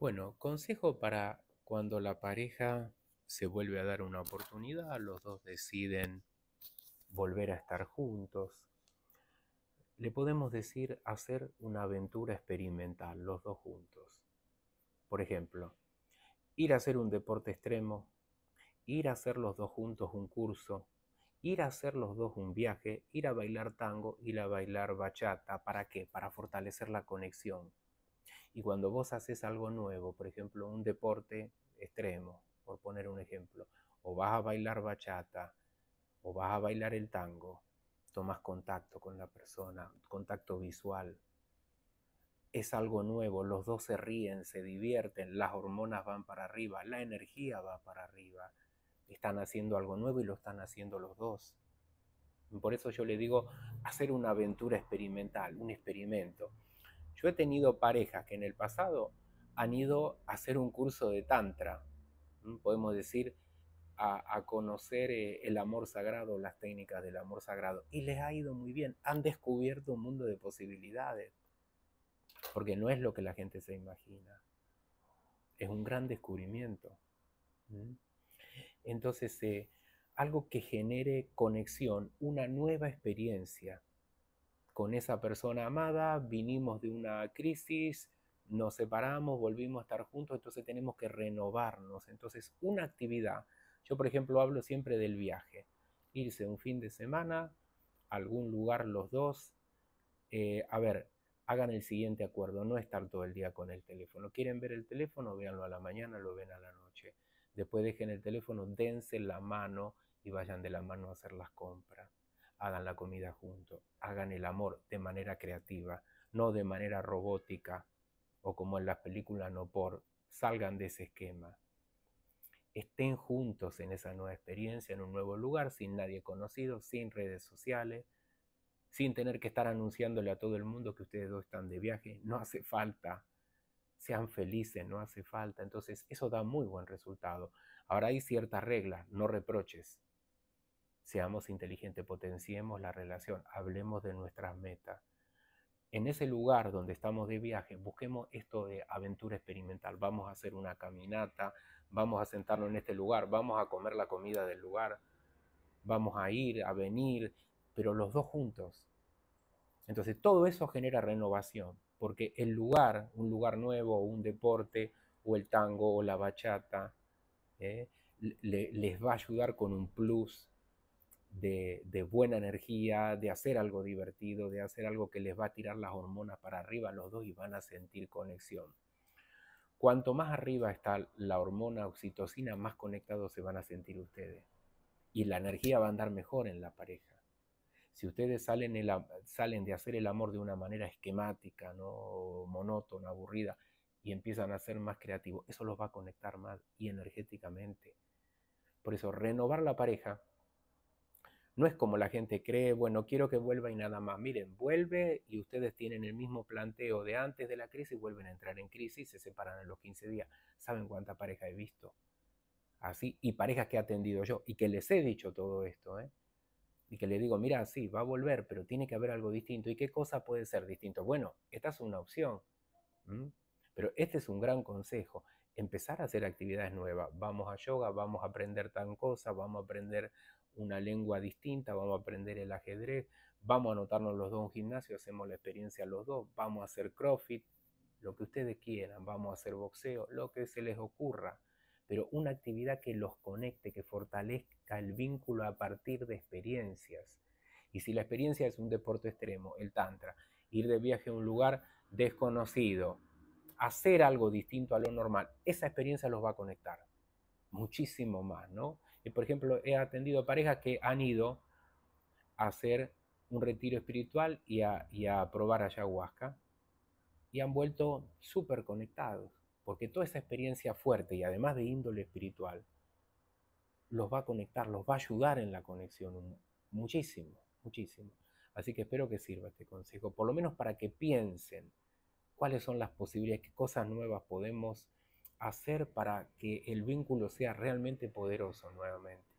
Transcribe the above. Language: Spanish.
Bueno, consejo para cuando la pareja se vuelve a dar una oportunidad, los dos deciden volver a estar juntos. Le podemos decir hacer una aventura experimental los dos juntos. Por ejemplo, ir a hacer un deporte extremo, ir a hacer los dos juntos un curso, ir a hacer los dos un viaje, ir a bailar tango, ir a bailar bachata. ¿Para qué? Para fortalecer la conexión. Y cuando vos haces algo nuevo, por ejemplo, un deporte extremo, por poner un ejemplo, o vas a bailar bachata, o vas a bailar el tango, tomas contacto con la persona, contacto visual. Es algo nuevo, los dos se ríen, se divierten, las hormonas van para arriba, la energía va para arriba. Están haciendo algo nuevo y lo están haciendo los dos. Por eso yo le digo hacer una aventura experimental, un experimento. Yo he tenido parejas que en el pasado han ido a hacer un curso de tantra, podemos decir, a, conocer eh, el amor sagrado, las técnicas del amor sagrado, y les ha ido muy bien, han descubierto un mundo de posibilidades, porque no es lo que la gente se imagina, es un gran descubrimiento. Entonces, eh, algo que genere conexión, una nueva experiencia, con esa persona amada, vinimos de una crisis, nos separamos, volvimos a estar juntos, entonces tenemos que renovarnos. Entonces, una actividad, yo por ejemplo hablo siempre del viaje, irse un fin de semana, a algún lugar los dos, eh, a ver, hagan el siguiente acuerdo, no estar todo el día con el teléfono. ¿Quieren ver el teléfono? Véanlo a la mañana, lo ven a la noche. Después dejen el teléfono, dense la mano y vayan de la mano a hacer las compras hagan la comida juntos, hagan el amor de manera creativa, no de manera robótica o como en las películas no por, salgan de ese esquema. Estén juntos en esa nueva experiencia, en un nuevo lugar, sin nadie conocido, sin redes sociales, sin tener que estar anunciándole a todo el mundo que ustedes dos están de viaje. No hace falta. Sean felices, no hace falta. Entonces, eso da muy buen resultado. Ahora hay ciertas reglas, no reproches seamos inteligentes, potenciemos la relación, hablemos de nuestras metas. En ese lugar donde estamos de viaje, busquemos esto de aventura experimental. Vamos a hacer una caminata, vamos a sentarnos en este lugar, vamos a comer la comida del lugar, vamos a ir, a venir, pero los dos juntos. Entonces todo eso genera renovación, porque el lugar, un lugar nuevo, un deporte, o el tango, o la bachata, ¿eh? les va a ayudar con un plus de, buena energía, de hacer algo divertido, de hacer algo que les va a tirar las hormonas para arriba los dos y van a sentir conexión. Cuanto más arriba está la hormona oxitocina, más conectados se van a sentir ustedes. Y la energía va a andar mejor en la pareja. Si ustedes salen, salen de hacer el amor de una manera esquemática, ¿no? monótona, aburrida, y empiezan a ser más creativos, eso los va a conectar más y energéticamente. Por eso, renovar la pareja no es como la gente cree, bueno, quiero que vuelva y nada más. Miren, vuelve y ustedes tienen el mismo planteo de antes de la crisis, vuelven a entrar en crisis, se separan en los 15 días. ¿Saben cuánta pareja he visto? Así, y parejas que he atendido yo y que les he dicho todo esto, ¿eh? Y que le digo, mira, sí, va a volver, pero tiene que haber algo distinto. ¿Y qué cosa puede ser distinto? Bueno, esta es una opción. Pero este es un gran consejo empezar a hacer actividades nuevas. Vamos a yoga, vamos a aprender tan cosa, vamos a aprender una lengua distinta, vamos a aprender el ajedrez, vamos a anotarnos los dos en gimnasio, hacemos la experiencia los dos, vamos a hacer CrossFit, lo que ustedes quieran, vamos a hacer boxeo, lo que se les ocurra, pero una actividad que los conecte, que fortalezca el vínculo a partir de experiencias. Y si la experiencia es un deporte extremo, el tantra, ir de viaje a un lugar desconocido, hacer algo distinto a lo normal, esa experiencia los va a conectar muchísimo más, ¿no? Y por ejemplo, he atendido parejas que han ido a hacer un retiro espiritual y a, y a probar ayahuasca y han vuelto súper conectados, porque toda esa experiencia fuerte y además de índole espiritual, los va a conectar, los va a ayudar en la conexión muchísimo, muchísimo. Así que espero que sirva este consejo, por lo menos para que piensen cuáles son las posibilidades, qué cosas nuevas podemos hacer para que el vínculo sea realmente poderoso nuevamente?